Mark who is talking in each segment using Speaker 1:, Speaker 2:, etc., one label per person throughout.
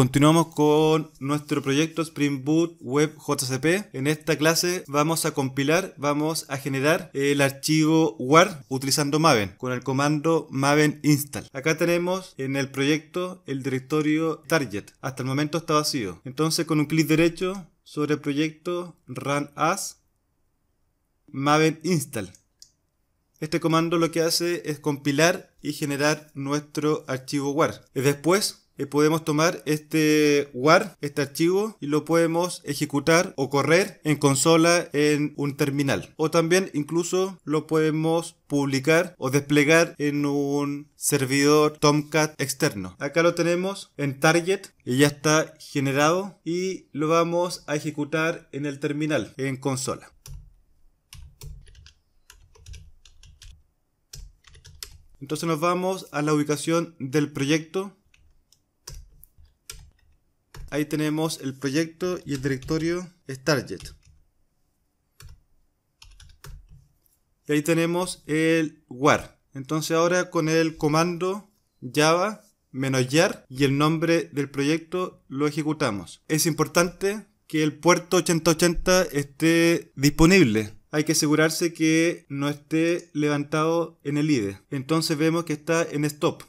Speaker 1: Continuamos con nuestro proyecto Spring Boot Web JCP. En esta clase vamos a compilar, vamos a generar el archivo WAR utilizando Maven con el comando Maven install. Acá tenemos en el proyecto el directorio target. Hasta el momento está vacío. Entonces con un clic derecho sobre el proyecto Run As Maven install. Este comando lo que hace es compilar y generar nuestro archivo WAR. Después eh, podemos tomar este WAR, este archivo, y lo podemos ejecutar o correr en consola en un terminal. O también incluso lo podemos publicar o desplegar en un servidor Tomcat externo. Acá lo tenemos en target y ya está generado y lo vamos a ejecutar en el terminal, en consola. Entonces nos vamos a la ubicación del proyecto Ahí tenemos el proyecto y el directorio Starjet. Y ahí tenemos el war. Entonces ahora con el comando java jar y el nombre del proyecto lo ejecutamos. Es importante que el puerto 8080 esté disponible. Hay que asegurarse que no esté levantado en el IDE. Entonces vemos que está en stop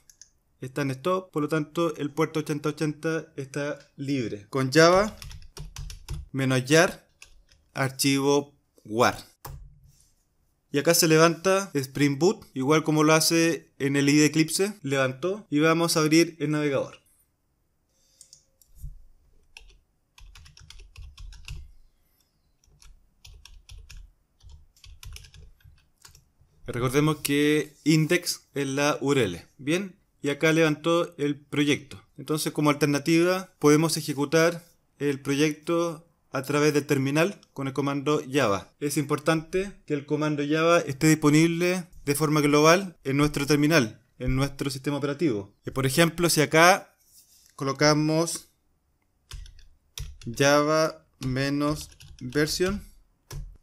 Speaker 1: está en stop, por lo tanto el puerto 8080 está libre. Con Java, menos jar, archivo war. Y acá se levanta Spring Boot, igual como lo hace en el ID Eclipse, levantó y vamos a abrir el navegador. Recordemos que index es la URL. Bien, y acá levantó el proyecto. Entonces, como alternativa, podemos ejecutar el proyecto a través del terminal con el comando Java. Es importante que el comando Java esté disponible de forma global en nuestro terminal, en nuestro sistema operativo. Y por ejemplo, si acá colocamos Java menos version,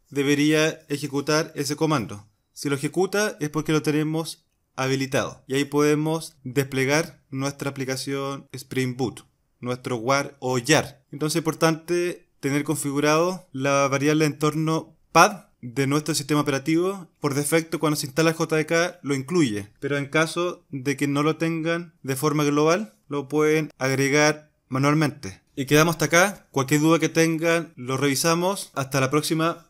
Speaker 1: debería ejecutar ese comando. Si lo ejecuta es porque lo tenemos habilitado. Y ahí podemos desplegar nuestra aplicación Spring Boot, nuestro WAR o YAR. Entonces es importante tener configurado la variable de entorno PAD de nuestro sistema operativo. Por defecto, cuando se instala JDK, lo incluye. Pero en caso de que no lo tengan de forma global, lo pueden agregar manualmente. Y quedamos hasta acá. Cualquier duda que tengan, lo revisamos. Hasta la próxima.